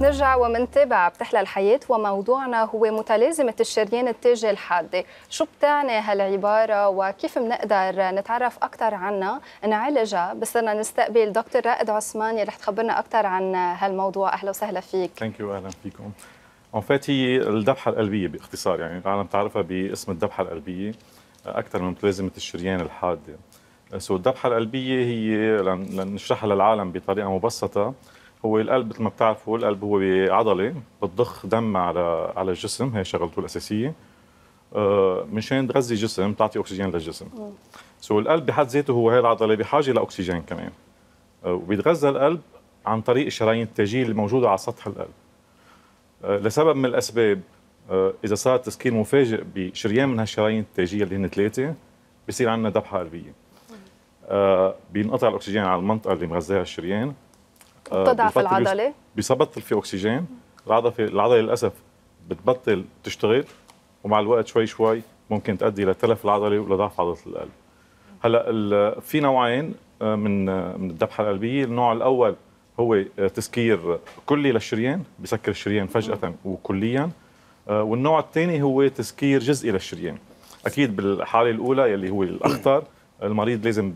نرجع ومنتابع بتحلى الحياة وموضوعنا هو متلازمة الشريان التاجي الحادة شو بتعني هالعبارة وكيف منقدر نتعرف أكثر عنها نعالجها بصرنا نستقبل دكتور رائد عثمان يلي رح تخبرنا أكثر عن هالموضوع أهلا وسهلا فيك ثانك يو أهلا فيكم اون فات هي الذبحه القلبيه باختصار يعني العالم تعرفها باسم الذبحه القلبيه اكثر من متلازمه الشريان الحاده سو الذبحه القلبيه هي لنشرحها للعالم بطريقه مبسطه هو القلب مثل ما بتعرفوا القلب هو عضله بتضخ دم على على الجسم هي شغلته الاساسيه آه، مشان تغذي الجسم تعطي اكسجين للجسم سو القلب بحد ذاته هو هي العضله بحاجه لاكسجين كمان آه، وبيتغذى القلب عن طريق الشرايين التاجيه الموجوده على سطح القلب آه، لسبب من الاسباب اذا صار تسكين مفاجئ بشريان من هالشرايين التاجيه اللي هن ثلاثه بصير عندنا ذبحه قلبيه بينقطع الاكسجين على المنطقه اللي مغذاها الشريان آه، تضعف العضله بيبطل في اكسجين العضله العضله للاسف بتبطل تشتغل ومع الوقت شوي شوي ممكن تؤدي لتلف العضله ولضعف عضله القلب هلا في نوعين آه، من آه، من الذبحه القلبيه النوع الاول هو تسكير كلي للشريان بسكر الشريان فجاه وكليا والنوع الثاني هو تسكير جزئي للشريان اكيد بالحاله الاولى يلي هو الاخطر المريض لازم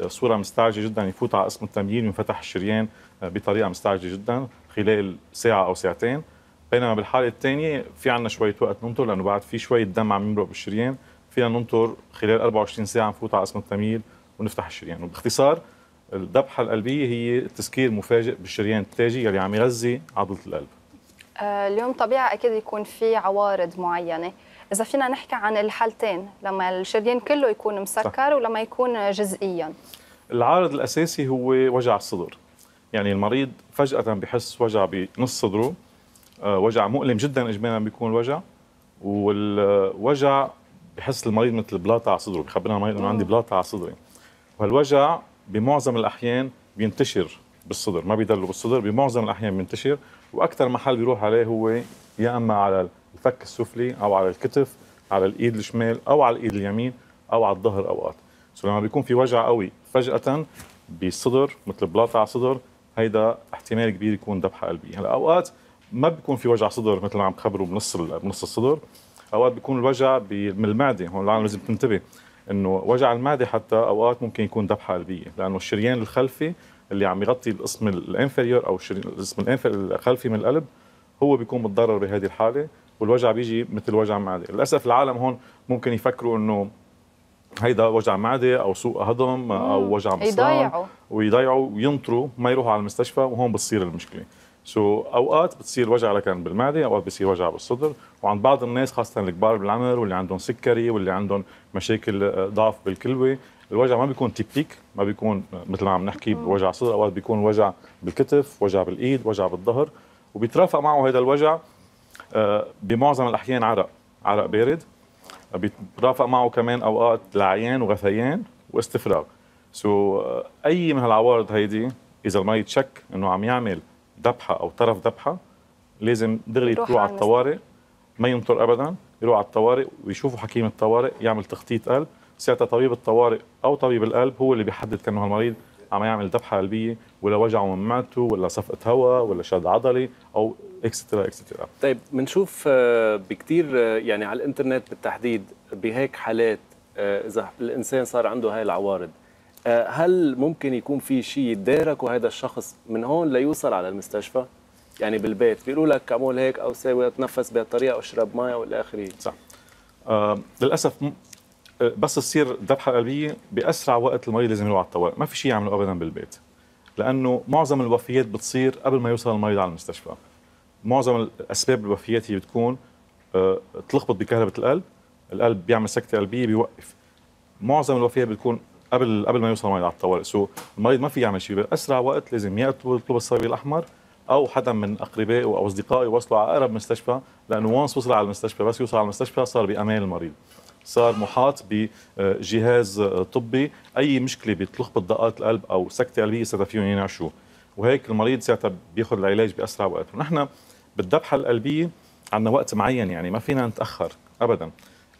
بصوره مستعجله جدا يفوت على قسم التمييل وينفتح الشريان آه، بطريقه مستعجله جدا خلال ساعه او ساعتين بينما بالحاله الثانيه في عندنا شويه وقت ننطر لانه بعد في شويه دم عم يمرق بالشريان فينا ننطر خلال 24 ساعه نفوت على قسم التمييل ونفتح الشريان وباختصار الذبحه القلبيه هي التسكير المفاجئ بالشريان التاجي يلي يعني عم يغذي عضله القلب آه، اليوم طبيعي اكيد يكون في عوارض معينه اذا فينا نحكي عن الحالتين لما الشريان كله يكون مسكر صح. ولما يكون جزئيا العارض الاساسي هو وجع الصدر يعني المريض فجاه بحس وجع بنص صدره آه، وجع مؤلم جدا اجمالا بيكون الوجع والوجع بحس المريض مثل بلاطه على صدره بخبرنا المريض انه عندي بلاطه على صدري وهالوجع بمعظم الاحيان بينتشر بالصدر ما بيدلوا بالصدر بمعظم الاحيان بينتشر واكثر محل بيروح عليه هو يا اما على الفك السفلي او على الكتف على الايد الشمال او على الايد اليمين او على الظهر اوقات سو لما بيكون في وجع قوي فجاه بالصدر مثل بلاطة على الصدر هيدا احتمال كبير يكون ذبحه قلبيه هلا اوقات ما بيكون في وجع صدر مثل ما عم خبروا بنص بنص الصدر اوقات بيكون الوجع من المعده هون العالم لازم تنتبه انه وجع المعده حتى اوقات ممكن يكون ذبحه قلبيه لانه الشريان الخلفي اللي عم يغطي القسم الانفيريور او القسم الخلفي من القلب هو بيكون متضرر بهذه الحاله والوجع بيجي مثل وجع معده للاسف العالم هون ممكن يفكروا انه هيدا وجع معده او سوء هضم او وجع بالصدر يضيعوا ويضيعوا وينطروا ما يروحوا على المستشفى وهون بتصير المشكله سو so, اوقات بتصير وجع لكن بالمعده اوقات بتصير وجع بالصدر وعند بعض الناس خاصه الكبار بالعمر واللي عندهم سكري واللي عندهم مشاكل آه، ضعف بالكلوه الوجع ما بيكون تيبيك ما بيكون مثل ما عم نحكي بوجع صدر اوقات بيكون وجع بالكتف وجع بالايد وجع بالظهر وبيترافق معه هذا الوجع آه، بمعظم الاحيان عرق عرق بارد آه، بيترافق معه كمان اوقات لعيان وغثيان واستفراغ سو so, آه، اي من هالعوارض هيدي اذا المي تشك انه عم يعمل ذبحه او طرف ذبحه لازم دغري تروح على الطوارئ ما ينطر ابدا يروح على الطوارئ ويشوفوا حكيم الطوارئ يعمل تخطيط قلب ساعتها طبيب الطوارئ او طبيب القلب هو اللي بيحدد كانه هالمريض عم يعمل ذبحه قلبيه ولا وجعه من معدته ولا صفقه هواء ولا شد عضلي او اكسترا اكسترا طيب بنشوف آه، بكثير آه، يعني على الانترنت بالتحديد بهيك حالات آه، اذا الانسان صار عنده هاي العوارض هل ممكن يكون في شيء يداركه هذا الشخص من هون ليوصل على المستشفى؟ يعني بالبيت بيقولوا لك اعمل هيك او سوي تنفس بهالطريقه اشرب مي والى اخره صح آه للاسف بس تصير ذبحه قلبيه باسرع وقت المريض لازم يروح على الطوارئ، ما في شيء يعمله ابدا بالبيت لانه معظم الوفيات بتصير قبل ما يوصل المريض على المستشفى معظم الاسباب هي بتكون آه، تلخبط بكهرباء القلب القلب بيعمل سكته قلبيه بيوقف معظم الوفيات بتكون قبل قبل ما يوصل المريض على الطوارئ سو المريض ما في يعمل شيء باسرع وقت لازم يا يطلب الصبي الاحمر او حدا من اقربائه او اصدقائه يوصلوا على اقرب مستشفى لانه وانس وصل على المستشفى بس يوصل على المستشفى صار بامان المريض صار محاط بجهاز آه، طبي اي مشكله بتلخبط دقات القلب او سكته قلبيه ساعتها فيهم ينعشوه وهيك المريض ساعتها بياخذ العلاج باسرع وقت ونحن بالذبحه القلبيه عندنا وقت معين يعني ما فينا نتاخر ابدا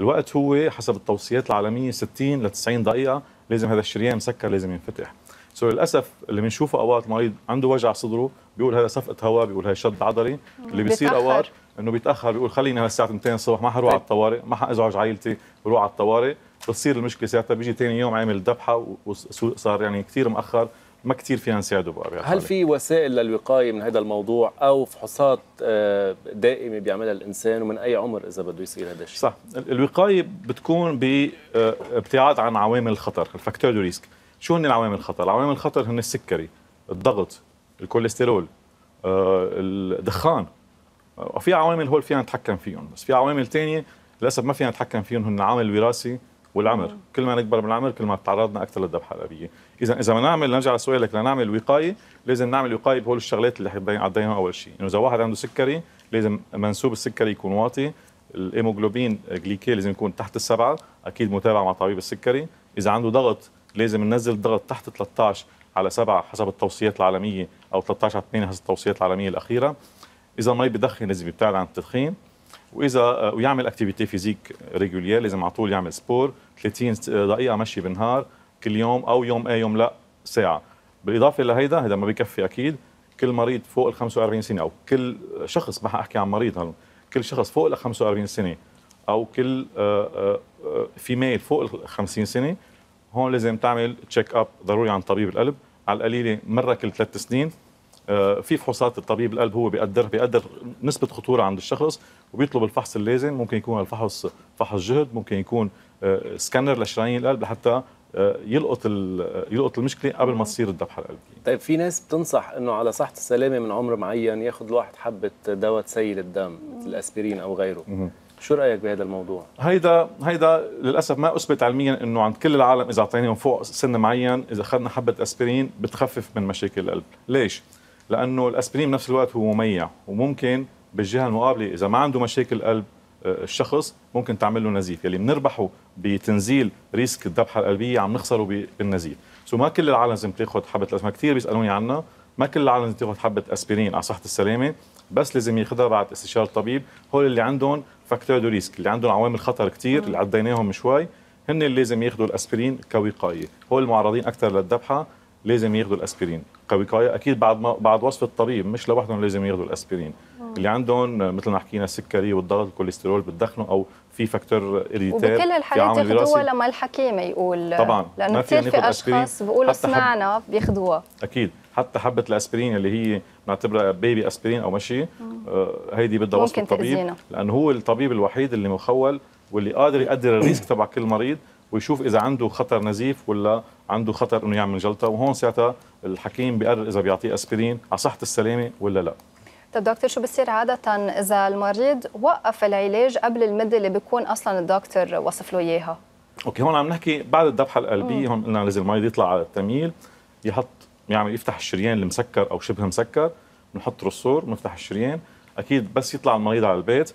الوقت هو حسب التوصيات العالميه 60 ل 90 دقيقه لازم هذا الشريان مسكر لازم ينفتح سو للاسف اللي بنشوفه اوقات مريض عنده وجع صدره بيقول هذا صفقه هواء بيقول هذا شد عضلي اللي بيصير اوقات انه بيتاخر بيقول خليني هلا الساعه 2 الصبح ما حروح على طيب. الطوارئ ما حازعج عائلتي بروح على الطوارئ بتصير المشكله ساعتها بيجي ثاني يوم عامل ذبحه وصار يعني كثير مأخر ما كثير فينا نساعده بقى هل في وسائل للوقايه من هذا الموضوع او فحوصات آه، دائمه بيعملها الانسان ومن اي عمر اذا بده يصير هذا الشيء؟ صح، الوقايه بتكون بابتعاد آه، عن عوامل الخطر، الفاكتور دو ريسك، شو هن عوامل الخطر؟ عوامل الخطر هن السكري، الضغط، الكوليسترول، آه، الدخان وفي عوامل هول فينا نتحكم فيهم، بس في عوامل ثانيه للاسف ما فينا نتحكم فيهم هن عامل وراثي والعمر آه. كل ما نكبر بالعمر كل ما تعرضنا اكثر للذبحه الابيه اذا اذا بدنا نعمل نرجع لسؤالك لنعمل وقايه لازم نعمل وقايه بهول الشغلات اللي عديناها اول شيء انه اذا واحد عنده سكري لازم منسوب السكري يكون واطي الايموجلوبين جليكي لازم يكون تحت السبعه اكيد متابعه مع طبيب السكري اذا عنده ضغط لازم ننزل الضغط تحت 13 على 7 حسب التوصيات العالميه او 13 على 2 حسب التوصيات العالميه الاخيره اذا ما بدخن لازم يبتعد عن التدخين واذا آه، ويعمل اكتيفيتي فيزيك ريجولير لازم على طول يعمل سبور 30 آه، دقيقه مشي بالنهار كل يوم او يوم ايه يوم لا ساعه بالاضافه لهيدا هذا ما بكفي اكيد كل مريض فوق ال 45 سنه او كل شخص ما احكي عن مريض هلا كل شخص فوق ال 45 سنه او كل فيميل آه، فوق ال 50 سنه هون لازم تعمل تشيك اب ضروري عن طبيب القلب على القليله مره كل ثلاث سنين آه، في فحوصات الطبيب القلب هو بيقدر بيقدر نسبه خطوره عند الشخص وبيطلب الفحص اللازم ممكن يكون الفحص فحص جهد ممكن يكون آه، سكانر لشرايين القلب لحتى آه، يلقط يلقط المشكله قبل ما تصير الذبحه القلبيه. طيب في ناس بتنصح انه على صحه السلامه من عمر معين ياخذ الواحد حبه دواء تسيل الدم مثل الاسبرين او غيره. شو رايك بهذا الموضوع؟ هيدا هيدا للاسف ما اثبت علميا انه عند كل العالم اذا اعطيناهم فوق سن معين اذا اخذنا حبه اسبرين بتخفف من مشاكل القلب، ليش؟ لانه الاسبرين بنفس الوقت هو مميع وممكن بالجهه المقابله اذا ما عنده مشاكل قلب آه، الشخص ممكن تعمل له نزيف يلي بنربحه بتنزيل ريسك الذبحه القلبيه عم نخسره بالنزيف سو ما كل العالم لازم تاخذ حبه الاسبرين كثير بيسالوني عنها ما كل العالم لازم تاخذ حبه اسبرين على صحه السلامه بس لازم ياخذها بعد استشاره الطبيب هول اللي عندهم فاكتور دو ريسك اللي عندهم عوامل خطر كثير اللي عديناهم شوي هن اللي لازم ياخذوا الاسبرين كوقايه هول المعرضين اكثر للذبحه لازم ياخذوا الاسبرين كوقايه اكيد بعد ما بعد وصف الطبيب مش لوحدهم لازم ياخذوا الاسبرين أوه. اللي عندهم مثل ما حكينا السكري والضغط الكوليسترول بتدخنوا او في فاكتور اريتير وبكل الحالات ياخذوها لما الحكيم يقول طبعا لانه كثير في اشخاص بيقولوا سمعنا بياخذوها اكيد حتى حبه الاسبرين اللي هي بنعتبرها بيبي اسبرين او ماشي آه, آه، هيدي بدها وصف الطبيب لانه هو الطبيب الوحيد اللي مخول واللي قادر يقدر الريسك تبع كل مريض ويشوف اذا عنده خطر نزيف ولا عنده خطر انه يعمل جلطه وهون ساعتها الحكيم بيقرر اذا بيعطيه اسبرين على صحه السلامه ولا لا طب دكتور شو بصير عادة إذا المريض وقف العلاج قبل المدة اللي بيكون أصلا الدكتور وصف له إياها؟ أوكي هون عم نحكي بعد الذبحة القلبية هون قلنا لازم المريض يطلع على التمييل يحط يعمل يفتح الشريان المسكر أو شبه مسكر بنحط رسور بنفتح الشريان أكيد بس يطلع المريض على البيت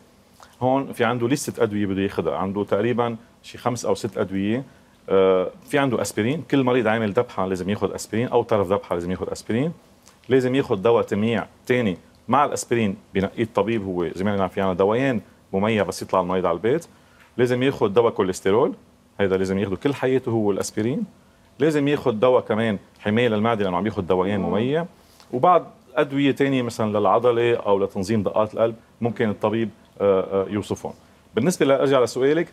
هون في عنده لسته ادويه بده ياخذها عنده تقريبا شي خمس او ست ادويه آه، في عنده اسبرين كل مريض عامل ذبحه لازم ياخذ اسبرين او طرف ذبحه لازم ياخذ اسبرين لازم ياخذ دواء تميع ثاني مع الاسبرين بنقي الطبيب هو زي ما في عنا دوايان مميع بس يطلع المريض على البيت لازم ياخذ دواء كوليسترول هذا لازم ياخذه كل حياته هو الاسبرين لازم ياخذ دواء كمان حمايه للمعده لانه عم ياخذ دوايان مميع وبعد ادويه ثانيه مثلا للعضله او لتنظيم دقات القلب ممكن الطبيب يوصفون بالنسبه لارجع لسؤالك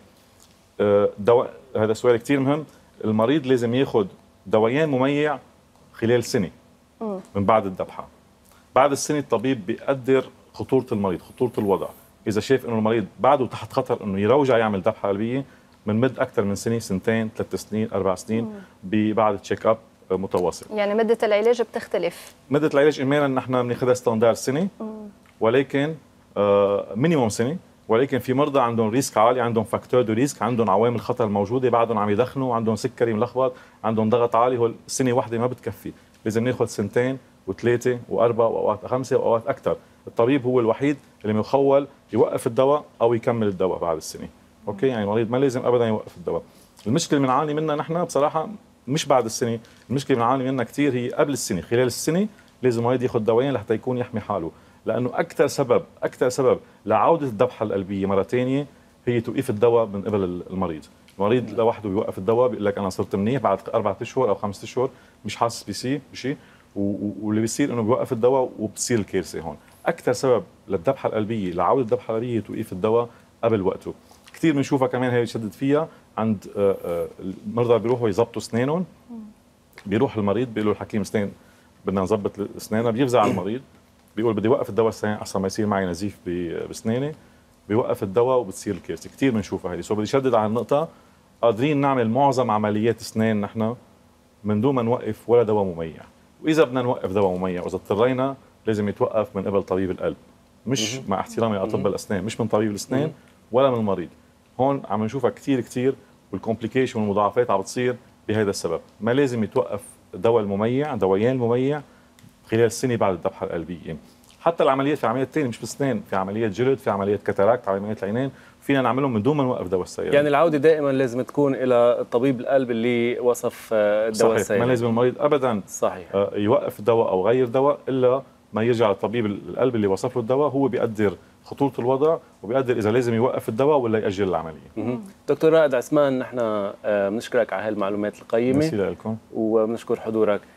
آه، دو... هذا سؤال كثير مهم المريض لازم ياخذ دوايان مميع خلال سنه من بعد الذبحه بعد السنه الطبيب بيقدر خطوره المريض خطوره الوضع اذا شاف انه المريض بعده تحت خطر انه يروجع يعمل ذبحه قلبيه بنمد اكثر من سنه سنتين ثلاث سنين اربع سنين ببعض تشيك اب متواصل يعني مده العلاج بتختلف مده العلاج ايمانا نحن بناخذها ستاندار سنه ولكن مينيموم آه، سنه ولكن في مرضى عندهم ريسك عالي عندهم فاكتور دو ريسك عندهم عوامل خطر موجوده بعدهم عم يدخنوا عندهم سكري ملخبط عندهم ضغط عالي هول سنه واحده ما بتكفي لازم ناخذ سنتين وثلاثه واربعه واوقات خمسه واوقات اكثر الطبيب هو الوحيد اللي مخول يوقف الدواء او يكمل الدواء بعد السنه اوكي يعني المريض ما لازم ابدا يوقف الدواء المشكله اللي بنعاني منها نحن بصراحه مش بعد السنه المشكله اللي بنعاني منها كثير هي قبل السنه خلال السنه لازم المريض ياخذ دوايين لحتى يكون يحمي حاله لانه اكثر سبب اكثر سبب لعوده الذبحه القلبيه مره ثانيه هي توقيف الدواء من قبل المريض المريض لوحده بيوقف الدواء بيقول لك انا صرت منيح بعد اربع اشهر او خمسة اشهر مش حاسس بشيء بشيء واللي بيصير انه بيوقف الدواء وبتصير الكارثه هون اكثر سبب للذبحه القلبيه لعوده الذبحه القلبيه هي توقيف الدواء قبل وقته كثير بنشوفها كمان هي شدد فيها عند آه، آه، المرضى بيروحوا يظبطوا اسنانهم بيروح المريض بيقول له الحكيم اسنان بدنا نظبط اسناننا بيفزع المريض بيقول بدي وقف الدواء السنين اصلا ما يصير معي نزيف بسناني بيوقف الدواء وبتصير الكارثه كثير بنشوفها هذه سو بدي شدد على النقطه قادرين نعمل معظم عمليات اسنان نحن من دون ما نوقف ولا دواء مميع واذا بدنا نوقف دواء مميع واذا اضطرينا لازم يتوقف من قبل طبيب القلب مش مع احترامي لاطباء الاسنان مش من طبيب الاسنان ولا من المريض هون عم نشوفها كثير كثير والكومبليكيشن والمضاعفات عم بتصير بهذا السبب ما لازم يتوقف دواء المميع دوايان المميع خلال سنه بعد الذبحه القلبيه حتى العمليات في عمليات ثانيه مش بسنان في عمليات جلد في عمليات كاتاراكت عمليات العينين فينا نعملهم من دون ما نوقف دواء السيارة يعني العوده دائما لازم تكون الى طبيب القلب اللي وصف الدواء آه، السيارة صحيح ما لازم المريض ابدا صحيح آه، يوقف الدواء او غير دواء الا ما يرجع لطبيب القلب اللي وصف له الدواء هو بيقدر خطوره الوضع وبيقدر اذا لازم يوقف الدواء ولا ياجل العمليه. دكتور رائد عثمان نحن آه، بنشكرك على هالمعلومات القيمه. ميرسي لكم. وبنشكر حضورك.